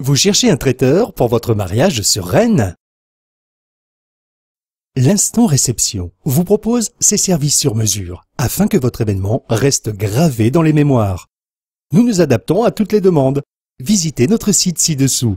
Vous cherchez un traiteur pour votre mariage sur Rennes L'instant réception vous propose ses services sur mesure afin que votre événement reste gravé dans les mémoires. Nous nous adaptons à toutes les demandes. Visitez notre site ci-dessous.